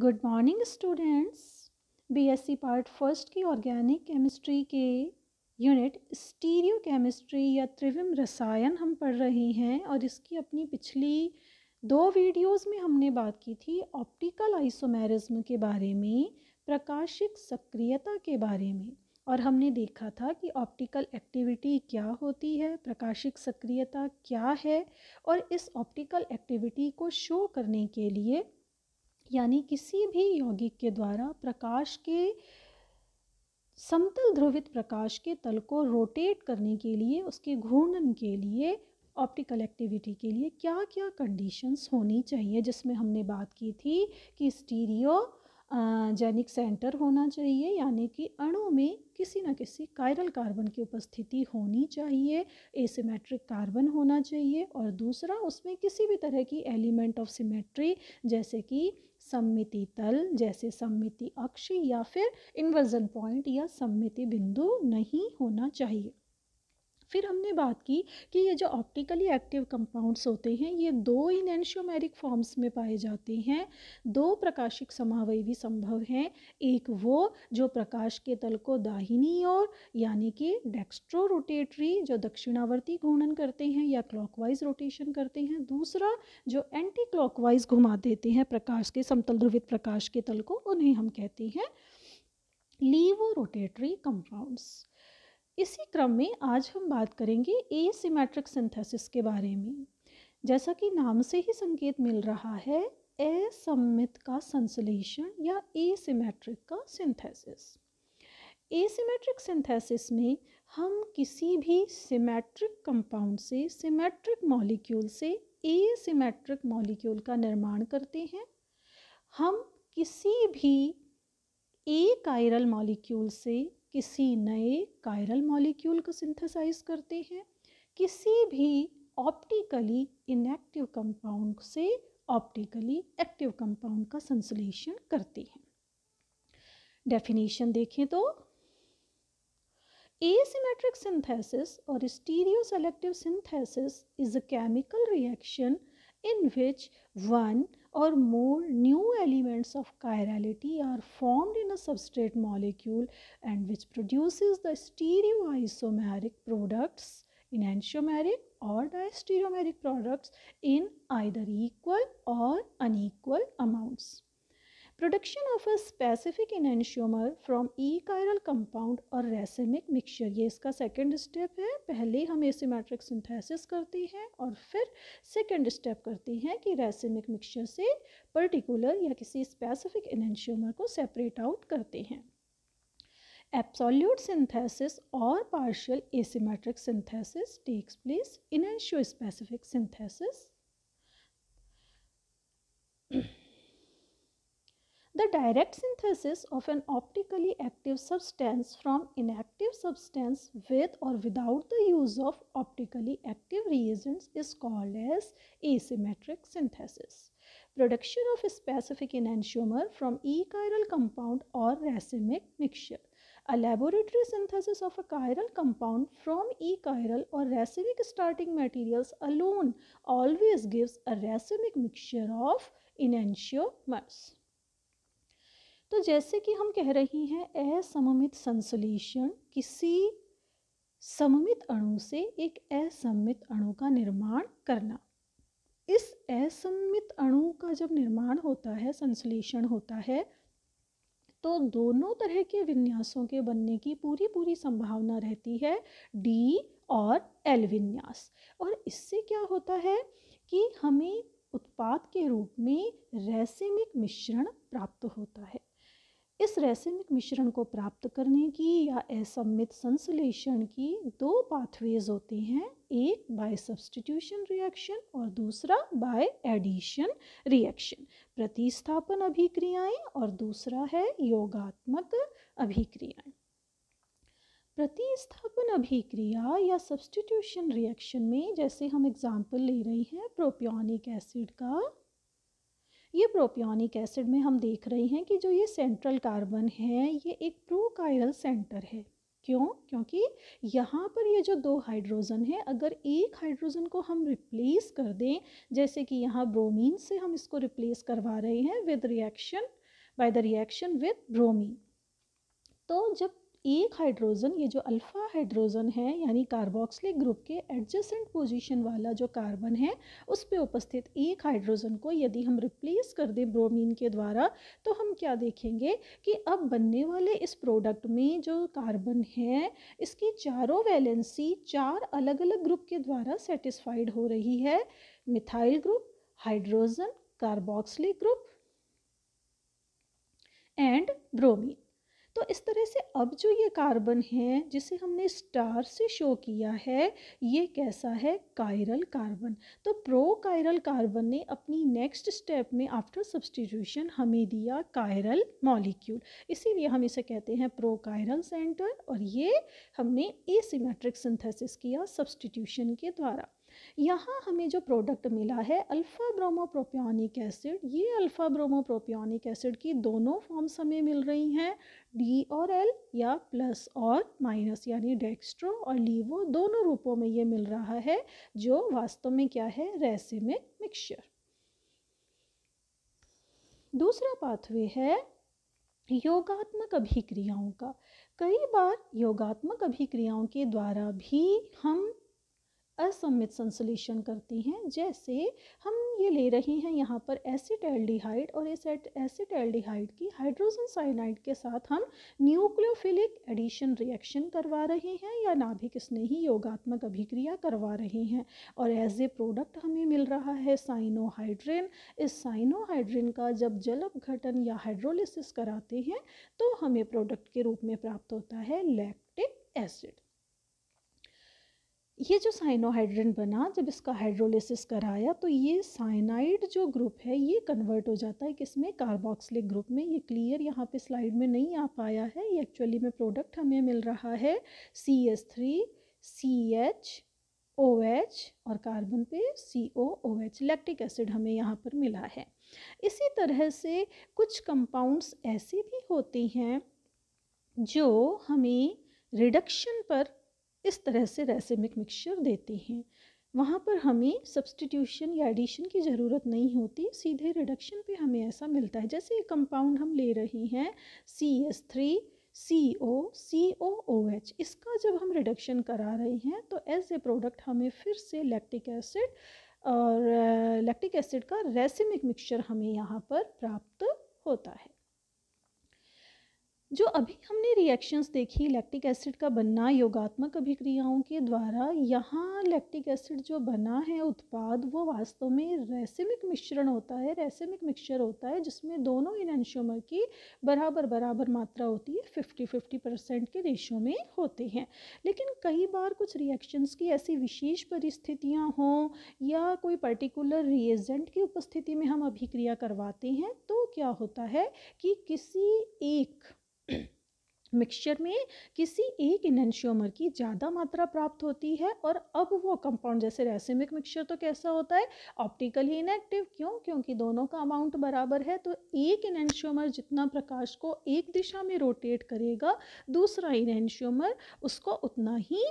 Good morning students BSc part first की organic chemistry के unit stereochemistry या त्रिविम रसायन हम पढ़ रहे हैं और इसकी अपनी पिछली दो वीडियोस में हमने बात की थी ऑप्टिकल आइसोमेरिज्म के बारे में प्रकाशिक सक्रियता के बारे में और हमने देखा था कि ऑप्टिकल एक्टिविटी क्या होती है प्रकाशिक सक्रियता क्या है और इस ऑप्टिकल एक्टिविटी को शो करने के लिए यानी किसी भी यौगिक के द्वारा प्रकाश के समतल ध्रुवित प्रकाश के तल को रोटेट करने के लिए उसके घूर्णन के लिए ऑप्टिकल एक्टिविटी के लिए क्या क्या कंडीशंस होनी चाहिए जिसमें हमने बात की थी कि स्टीरियो जैनिक सेंटर होना चाहिए यानी कि अणु में किसी न किसी कायरल कार्बन की उपस्थिति होनी चाहिए एसिमेट्रिक कार्बन होना चाहिए और दूसरा उसमें किसी भी तरह की एलिमेंट ऑफ सिमेट्री जैसे कि सम्मिति तल जैसे सम्मिति अक्ष या फिर इन्वर्जन पॉइंट या सम्मिति बिंदु नहीं होना चाहिए फिर हमने बात की कि ये जो ऑप्टिकली एक्टिव कंपाउंड्स होते हैं ये दो इनशियोमेरिक फॉर्म्स में पाए जाते हैं दो प्रकाशिक समावय भी संभव हैं एक वो जो प्रकाश के तल को दाहिनी ओर यानी कि डेक्स्ट्रो रोटेटरी जो दक्षिणावर्ती घूर्णन करते हैं या क्लॉकवाइज रोटेशन करते हैं दूसरा जो एंटी क्लॉकवाइज घुमा देते हैं प्रकाश के समतल ध्रुवित प्रकाश के तल को उन्हें हम कहते हैं लीवो रोटेटरी कंपाउंड्स इसी क्रम में आज हम बात करेंगे ए सिमेट्रिक सिंथेसिस के बारे में जैसा कि नाम से ही संकेत मिल रहा है असम्मित का संश्लेषण या ए सिमेट्रिक का सिंथेसिस ए सिमेट्रिक सिंथेसिस में हम किसी भी सिमेट्रिक कंपाउंड से सिमेट्रिक मॉलिक्यूल से ए सिमेट्रिक मॉलिक्यूल का निर्माण करते हैं हम किसी भी ए कायरल मॉलिक्यूल से किसी नए कायरल मॉलिक्यूल को सिंथेसाइज करते हैं किसी भी ऑप्टिकली इनएक्टिव कंपाउंड से ऑप्टिकली एक्टिव कंपाउंड का संश्लेषण करते हैं डेफिनेशन देखें तो एसिमेट्रिक सिंथेसिस और stereoselective synthesis is a chemical reaction in which one or more new elements of chirality are formed in a substrate molecule and which produces the stereoisomeric products enantiomeric or diastereomeric products in either equal or unequal amounts. Production of a specific enantiomer from achiral compound और racemic mixture ये इसका second step है पहले हम asymmetric synthesis करते हैं और फिर सेकेंड स्टेप करते हैं कि रेसेमिक मिक्सचर से पर्टिकुलर या किसी स्पेसिफिक इनशियोमर को सेपरेट आउट करते हैं एप्सोल्यूट सिंथेसिस और partial asymmetric synthesis takes place enantiospecific synthesis The direct synthesis of an optically active substance from inactive substance with or without the use of optically active reagents is called as asymmetric synthesis. Production of a specific enantiomer from E chiral compound or racemic mixture. A laboratory synthesis of a chiral compound from E chiral or racemic starting materials alone always gives a racemic mixture of enantiomers. तो जैसे कि हम कह रही हैं असममित संश्लेषण किसी सममित अणु से एक असममित अणु का निर्माण करना इस असममित अणु का जब निर्माण होता है संश्लेषण होता है तो दोनों तरह के विन्यासों के बनने की पूरी पूरी संभावना रहती है डी और एल विन्यास और इससे क्या होता है कि हमें उत्पाद के रूप में रैसिमिक मिश्रण प्राप्त होता है इस रेसिमिक मिश्रण को प्राप्त करने की या असम्मित संश्लेषण की दो पाथवेज होते हैं एक बाय सब्सटीट्यूशन रिएक्शन और दूसरा बाय एडिशन रिएक्शन प्रतिस्थापन अभिक्रियाएं और दूसरा है योगात्मक अभिक्रियाएं प्रतिस्थापन अभिक्रिया या सब्सटीट्यूशन रिएक्शन में जैसे हम एग्जाम्पल ले रहे हैं प्रोपियोनिक एसिड का ये प्रोपियोनिक एसिड में हम देख रहे हैं कि जो ये सेंट्रल कार्बन है ये एक प्रोकायरल सेंटर है क्यों क्योंकि यहाँ पर ये जो दो हाइड्रोजन है अगर एक हाइड्रोजन को हम रिप्लेस कर दें जैसे कि यहाँ ब्रोमीन से हम इसको रिप्लेस करवा रहे हैं with reaction by the reaction with bromine तो जब एक हाइड्रोजन ये जो अल्फ़ा हाइड्रोजन है यानी कार्बोक्सिलिक ग्रुप के एडजस्टेंट पोजीशन वाला जो कार्बन है उस पे उपस्थित एक हाइड्रोजन को यदि हम रिप्लेस कर दें ब्रोमीन के द्वारा तो हम क्या देखेंगे कि अब बनने वाले इस प्रोडक्ट में जो कार्बन है इसकी चारों वैलेंसी चार अलग अलग ग्रुप के द्वारा सेटिस्फाइड हो रही है methyl group hydrogen carboxylic group and bromine तो इस तरह से अब जो ये कार्बन है जिसे हमने स्टार से शो किया है ये कैसा है कायरल कार्बन तो प्रो कायरल कार्बन ने अपनी नेक्स्ट स्टेप में आफ्टर सब्सटीट्यूशन हमें दिया कायरल मॉलिक्यूल इसीलिए हम इसे कहते हैं प्रो कायरल सेंटर और ये हमने ए सिमेट्रिक सिंथेसिस किया सब्सटीट्यूशन के द्वारा यहाँ हमें जो प्रोडक्ट मिला है अल्फ़ा ब्रोमोप्रोपियोनिक एसिड ये अल्फ़ा ब्रोमोप्रोपियोनिक एसिड की दोनों फॉर्म्स हमें मिल रही हैं डी और एल या प्लस और माइनस यानी डेक्स्ट्रो और लीवो दोनों रूपों में ये मिल रहा है जो वास्तव में क्या है रेसिमिक मिक्सचर दूसरा पाथवे है योगात्मक अभिक्रियाओं का कई बार योगात्मक अभिक्रियाओं के द्वारा भी हम असम्मित संश्लेषण करती हैं जैसे हम ये ले रहे हैं यहाँ पर एसिड एल्डिहाइड और इस एसिड एल्डिहाइड की हाइड्रोजन साइनाइड के साथ हम न्यूक्लियोफिलिक एडिशन रिएक्शन करवा रहे हैं या नाभिक स्नेही योगात्मक अभिक्रिया करवा रहे हैं और एज ए प्रोडक्ट हमें मिल रहा है साइनोहाइड्रेन इस साइनोहाइड्रेन का जब जल अपघटन या हाइड्रोलिसिस कराते हैं तो हमें प्रोडक्ट के रूप में प्राप्त होता है लैक्टिक एसिड ये जो साइनोहाइड्रन बना जब इसका हाइड्रोलिसिस कराया तो ये साइनाइड जो ग्रुप है ये कन्वर्ट हो जाता है किसमें कार्बोक्सिलिक ग्रुप में ये क्लियर यहाँ पे स्लाइड में नहीं आ पाया है ये एक्चुअली में प्रोडक्ट हमें मिल रहा है C S three C H O H और कार्बन पे C O O H lactic acid हमें यहाँ पर मिला है इसी तरह से कुछ कंपाउंड्स ऐसे भी होते हैं जो हमें रिडक्शन पर इस तरह से रेसिमिक मिक्सचर देते हैं वहाँ पर हमें सब्सटीट्यूशन या एडिशन की ज़रूरत नहीं होती सीधे रिडक्शन पे हमें ऐसा मिलता है जैसे ये कंपाउंड हम ले रहे हैं C S three C O C O O H इसका जब हम रिडक्शन करा रहे हैं तो एज ए प्रोडक्ट हमें फिर से लैक्टिक एसिड और लैक्टिक एसिड का रेसिमिक मिक्सचर हमें यहाँ पर प्राप्त होता है जो अभी हमने रिएक्शंस देखी लैक्टिक एसिड का बनना योगात्मक अभिक्रियाओं के द्वारा यहाँ लैक्टिक एसिड जो बना है उत्पाद वो वास्तव में रेसिमिक मिश्रण होता है रेसिमिक मिक्सचर होता है जिसमें दोनों इन एनशोमर की बराबर बराबर मात्रा होती है फिफ्टी फिफ्टी परसेंट के रेशो में होते हैं लेकिन कई बार कुछ रिएक्शंस की ऐसी विशेष परिस्थितियाँ हों या कोई पर्टिकुलर रिएजेंट की उपस्थिति में हम अभिक्रिया करवाते हैं तो क्या होता है कि किसी एक मिक्सचर में किसी एक इनहेंशियोमर की ज़्यादा मात्रा प्राप्त होती है और अब वो कंपाउंड जैसे रेसिमिक मिक्सचर तो कैसा होता है ऑप्टिकली इनएक्टिव क्यों क्योंकि दोनों का अमाउंट बराबर है तो एक इनहेंशियोमर जितना प्रकाश को एक दिशा में रोटेट करेगा दूसरा इनहेंशियोमर उसको उतना ही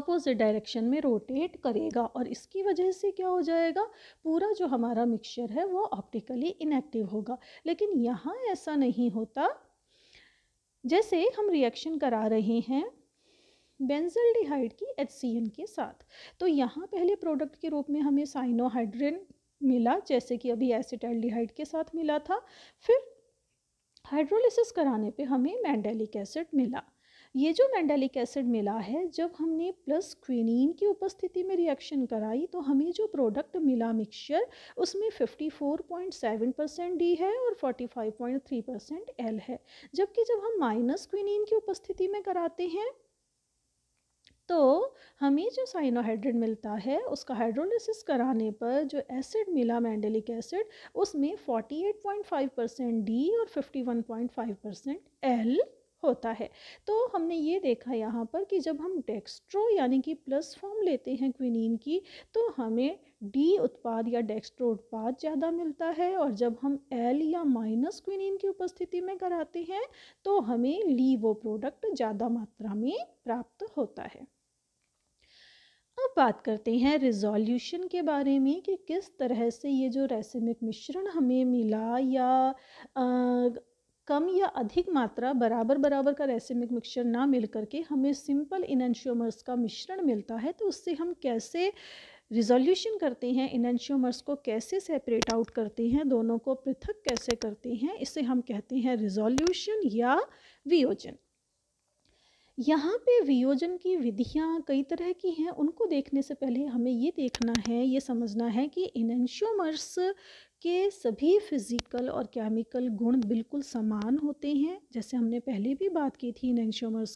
अपोजिट डायरेक्शन में रोटेट करेगा और इसकी वजह से क्या हो जाएगा पूरा जो हमारा मिक्सचर है वो ऑप्टिकली इनएक्टिव होगा लेकिन यहाँ ऐसा नहीं होता जैसे हम रिएक्शन करा रहे हैं बेंजल्डिहाइड की एच के साथ तो यहाँ पहले प्रोडक्ट के रूप में हमें साइनोहाइड्रिन मिला जैसे कि अभी एसिटाइल्डिहाइड के साथ मिला था फिर हाइड्रोलिसिस कराने पे हमें मैंडेलिक एसिड मिला ये जो मैंडेलिक एसिड मिला है जब हमने प्लस क्विनीन की उपस्थिति में रिएक्शन कराई तो हमें जो प्रोडक्ट मिला मिक्सचर उसमें 54.7 परसेंट डी है और 45.3 परसेंट एल है जबकि जब हम माइनस क्विनीन की उपस्थिति में कराते हैं तो हमें जो साइनोहाइड्रेट मिलता है उसका हाइड्रोलिसिस कराने पर जो एसिड मिला मैंडेलिक एसिड उसमें 48.5 परसेंट डी और 51.5 परसेंट एल होता है तो हमने ये देखा यहाँ पर कि जब हम डेक्स्ट्रो यानी कि प्लस फॉर्म लेते हैं क्विनिन की तो हमें डी उत्पाद या डेक्स्ट्रो उत्पाद ज़्यादा मिलता है और जब हम एल या माइनस क्विनीन की उपस्थिति में कराते हैं तो हमें ली वो प्रोडक्ट ज़्यादा मात्रा में प्राप्त होता है अब बात करते हैं रिजॉल्यूशन के बारे में कि किस तरह से ये जो रेसिमिक मिश्रण हमें मिला या कम या अधिक मात्रा बराबर बराबर का रेसिमिक मिक्सचर ना मिल करके हमें सिंपल इनन्श्योमर्स का मिश्रण मिलता है तो उससे हम कैसे रिजोल्यूशन करते हैं इनशियोमर्स को कैसे सेपरेट आउट करते हैं दोनों को पृथक कैसे करते हैं इसे हम कहते हैं रिजोल्यूशन या वियोजन यहाँ पे वियोजन की विधियाँ कई तरह की हैं उनको देखने से पहले हमें ये देखना है ये समझना है कि इनशियोमर्स के सभी फिज़िकल और केमिकल गुण बिल्कुल समान होते हैं जैसे हमने पहले भी बात की थी इन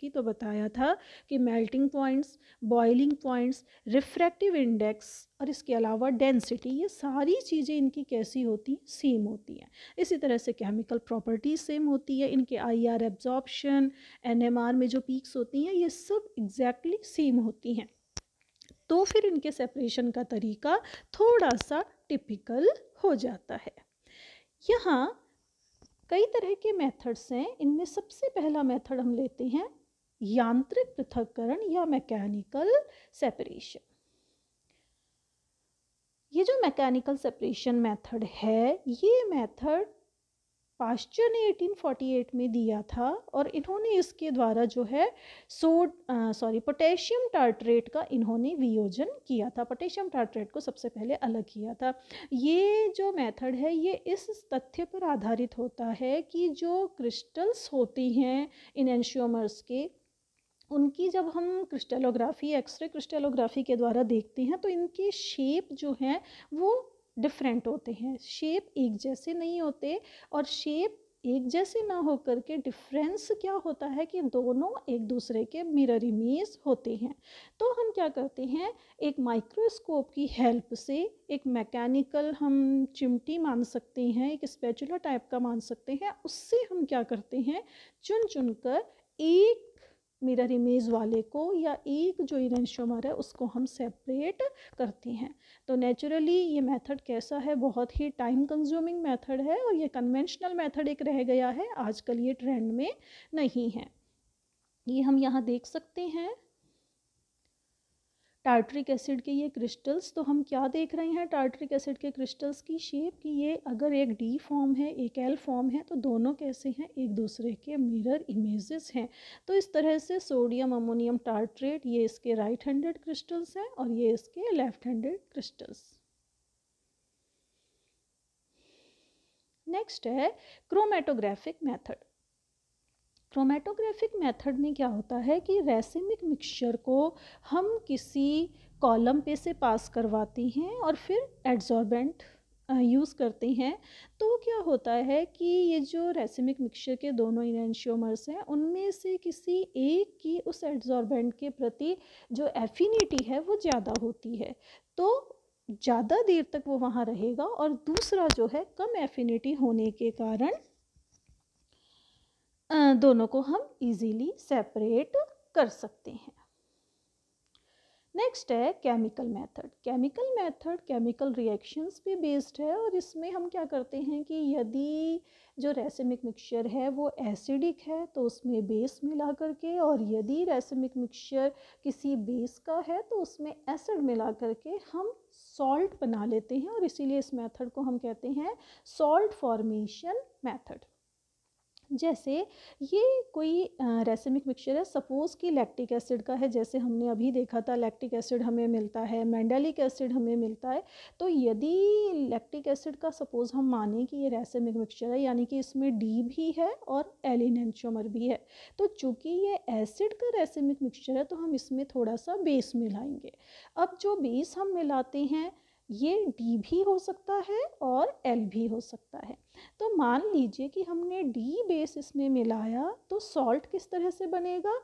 की तो बताया था कि melting points boiling points refractive index और इसके अलावा डेंसिटी ये सारी चीज़ें इनकी कैसी होती हैं सेम होती हैं इसी तरह से केमिकल प्रॉपर्टीज सेम होती है इनके I R absorption N M R में जो पीक्स होती हैं ये सब एग्जैक्टली exactly सेम होती हैं तो फिर इनके सेपरेशन का तरीका थोड़ा सा टिपिकल हो जाता है यहाँ कई तरह के मेथड्स हैं इनमें सबसे पहला मेथड हम लेते हैं यांत्रिक पृथककरण या मैकेनिकल सेपरेशन ये जो मैकेनिकल सेपरेशन मेथड है ये मेथड पाश्चर ने 1848 में दिया था और इन्होंने इसके द्वारा जो है सोड सॉरी पोटेशियम टार्ट्रेट का इन्होंने वियोजन किया था पोटेशियम टार्ट्रेट को सबसे पहले अलग किया था ये जो मेथड है ये इस तथ्य पर आधारित होता है कि जो क्रिस्टल्स होती हैं इन एंश्योमर्स के उनकी जब हम क्रिस्टलोग्राफी एक्सरे क्रिस्टलोग्राफी के द्वारा देखते हैं तो इनके शेप जो हैं वो डिफरेंट होते हैं शेप एक जैसे नहीं होते और शेप एक जैसे ना हो करके डिफरेंस क्या होता है कि दोनों एक दूसरे के मिरर इमेज होते हैं तो हम क्या करते हैं एक माइक्रोस्कोप की हेल्प से एक मैकेनिकल हम चिमटी मान सकते हैं एक स्पेचुलर टाइप का मान सकते हैं उससे हम क्या करते हैं चुन चुन कर एक मिरर इमेज वाले को या एक जो इरेंशोमर है उसको हम सेपरेट करते हैं तो नेचुरली ये मेथड कैसा है बहुत ही टाइम कंज्यूमिंग मेथड है और ये कन्वेंशनल मेथड एक रह गया है आजकल ये ट्रेंड में नहीं है ये हम यहाँ देख सकते हैं टार्ट्रिक एसिड के ये क्रिस्टल्स तो हम क्या देख रहे हैं टार्ट्रिक एसिड के क्रिस्टल्स की शेप कि ये अगर एक डी फॉर्म है एक एल फॉर्म है तो दोनों कैसे हैं एक दूसरे के मिरर इमेजेस हैं तो इस तरह से सोडियम अमोनियम टार्ट्रेट ये इसके राइट हैंडेड क्रिस्टल्स हैं और ये इसके लेफ्ट हैंडेड क्रिस्टल्स नेक्स्ट है क्रोमेटोग्राफिक मैथड क्रोमेटोग्राफिक मेथड में क्या होता है कि रेसिमिक मिक्सचर को हम किसी कॉलम पे से पास करवाते हैं और फिर एड्जॉर्बेंट यूज़ करते हैं तो क्या होता है कि ये जो रेसिमिक मिक्सचर के दोनों इनशियोमर्स हैं उनमें से किसी एक की उस एड्जॉर्बेंट के प्रति जो एफिनिटी है वो ज़्यादा होती है तो ज़्यादा देर तक वो वहाँ रहेगा और दूसरा जो है कम एफिनिटी होने के कारण दोनों को हम इजीली सेपरेट कर सकते हैं नेक्स्ट है chemical method chemical method chemical reactions पे बेस्ड है और इसमें हम क्या करते हैं कि यदि जो रेसमिक मिक्सचर है वो एसिडिक है तो उसमें बेस मिला करके और यदि रेसमिक मिक्सचर किसी बेस का है तो उसमें एसिड मिला करके हम सॉल्ट बना लेते हैं और इसीलिए इस मेथड को हम कहते हैं सॉल्ट फॉर्मेशन मेथड जैसे ये कोई रेसिमिक मिक्सचर है सपोज़ कि लैक्टिक एसिड का है जैसे हमने अभी देखा था लैक्टिक एसिड हमें मिलता है मैंडेलिक एसिड हमें मिलता है तो यदि लैक्टिक एसिड का सपोज़ हम माने कि ये रेसिमिक मिक्सचर है यानी कि इसमें डी भी है और एलिन एंशोमर भी है तो चूँकि ये एसिड का रेसिमिक मिक्सचर है तो हम इसमें थोड़ा सा बेस मिलाएंगे अब जो बेस हम मिलाते हैं ये डी भी हो सकता है और एल भी हो सकता है तो मान लीजिए कि हमने डी बेस इसमें मिलाया तो सॉल्ट किस तरह से बनेगा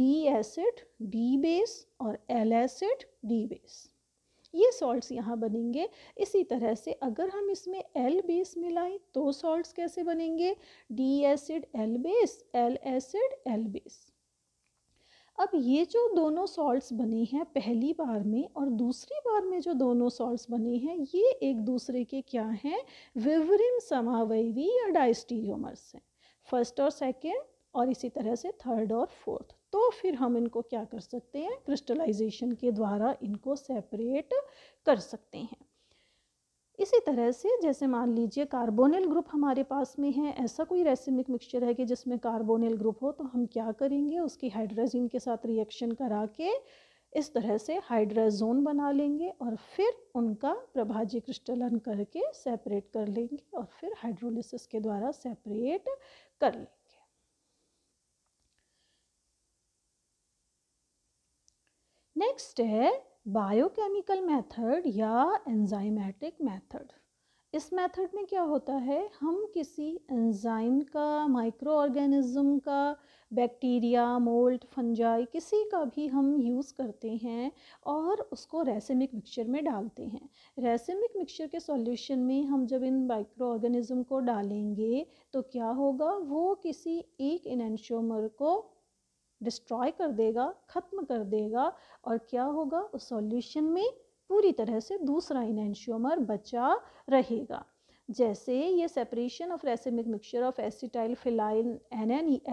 डी एसिड डी बेस और एल एसिड डी बेस ये सॉल्ट्स यहाँ बनेंगे इसी तरह से अगर हम इसमें एल बेस मिलाएं तो सॉल्ट्स कैसे बनेंगे D acid L base L acid L base अब ये जो दोनों सॉल्ट्स बने हैं पहली बार में और दूसरी बार में जो दोनों सॉल्ट्स बने हैं ये एक दूसरे के क्या हैं विवरिन समावयवी या डाइस्टीरियोमर्स हैं फर्स्ट और सेकेंड और इसी तरह से थर्ड और फोर्थ तो फिर हम इनको क्या कर सकते हैं क्रिस्टलाइजेशन के द्वारा इनको सेपरेट कर सकते हैं इसी तरह से जैसे मान लीजिए कार्बोनिल ग्रुप हमारे पास में है ऐसा कोई रेसिमिक मिक्सचर है कि जिसमें कार्बोनिल ग्रुप हो तो हम क्या करेंगे उसकी हाइड्राजीन के साथ रिएक्शन करा के इस तरह से हाइड्राजोन बना लेंगे और फिर उनका प्रभाजी क्रिस्टलन करके सेपरेट कर लेंगे और फिर हाइड्रोलिसिस के द्वारा सेपरेट कर लेंगे नेक्स्ट है बायोकेमिकल मेथड या एंजाइमेटिक मेथड इस मेथड में क्या होता है हम किसी एंजाइम का माइक्रो ऑर्गेनिज्म का बैक्टीरिया मोल्ड फंजाई किसी का भी हम यूज़ करते हैं और उसको रेसेमिक मिक्सचर में डालते हैं रेसेमिक मिक्सचर के सॉल्यूशन में हम जब इन माइक्रो ऑर्गेनिज्म को डालेंगे तो क्या होगा वो किसी एक इनशोमर को डिस्ट्रॉय कर देगा ख़त्म कर देगा और क्या होगा उस सॉल्यूशन में पूरी तरह से दूसरा इनशोमर बचा रहेगा जैसे ये separation of racemic mixture of acetyl फिलाइन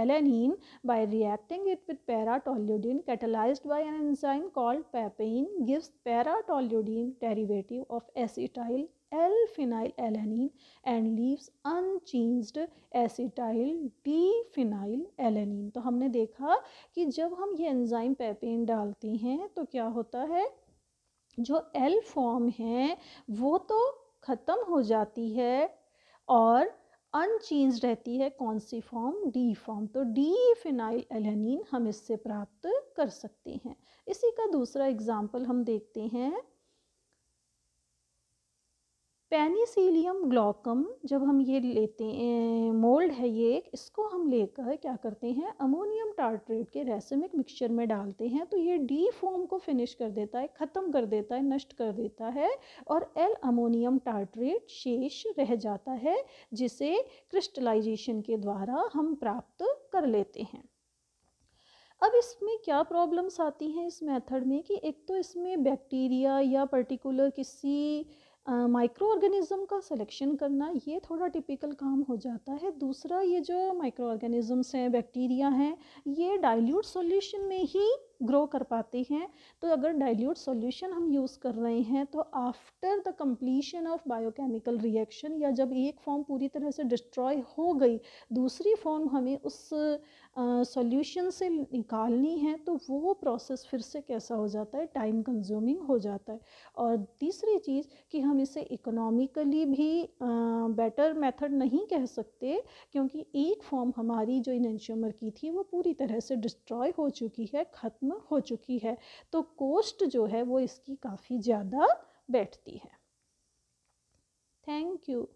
alanine by reacting it with paratoluidine catalysed by an enzyme called papain gives paratoluidine derivative of acetyl L phenyl alanine and leaves unchanged acetyl D phenyl alanine. तो हमने देखा कि जब हम ये enzyme पेपेन डालते हैं तो क्या होता है जो L फॉर्म है वो तो ख़त्म हो जाती है और अनचेंज रहती है कौन सी फॉर्म डी फॉर्म तो डी फिनाइल एलानिन हम इससे प्राप्त कर सकते हैं इसी का दूसरा एग्जाम्पल हम देखते हैं पेनिसिलियम ग्लॉकम जब हम ये लेते हैं मोल्ड है ये एक इसको हम लेकर क्या करते हैं अमोनियम टार्ट्रेट के रेसमिक मिक्सचर में डालते हैं तो ये डी फॉर्म को फिनिश कर देता है ख़त्म कर देता है नष्ट कर देता है और एल अमोनियम टार्ट्रेट शेष रह जाता है जिसे क्रिस्टलाइजेशन के द्वारा हम प्राप्त कर लेते हैं अब इसमें क्या प्रॉब्लम्स आती हैं इस मेथड में कि एक तो इसमें बैक्टीरिया या पर्टिकुलर किसी माइक्रो ऑर्गेनिज़म का सिलेक्शन करना ये थोड़ा टिपिकल काम हो जाता है दूसरा ये जो माइक्रो ऑर्गेनिज़म्स हैं बैक्टीरिया हैं ये डाइल्यूट सॉल्यूशन में ही ग्रो कर पाती हैं तो अगर डाइल्यूट सॉल्यूशन हम यूज़ कर रहे हैं तो after the completion of biochemical reaction या जब एक फॉर्म पूरी तरह से डिस्ट्रॉय हो गई दूसरी फॉर्म हमें उस सॉल्यूशन से निकालनी है तो वो प्रोसेस फिर से कैसा हो जाता है टाइम कंज्यूमिंग हो जाता है और तीसरी चीज़ कि हम इसे इकोनॉमिकली भी बेटर मेथड नहीं कह सकते क्योंकि एक फॉर्म हमारी जो इनशमर की थी वो पूरी तरह से डिस्ट्रॉय हो चुकी है ख़त्म खत्म हो चुकी है तो कोस्ट जो है वो इसकी काफ़ी ज़्यादा बैठती है थैंक यू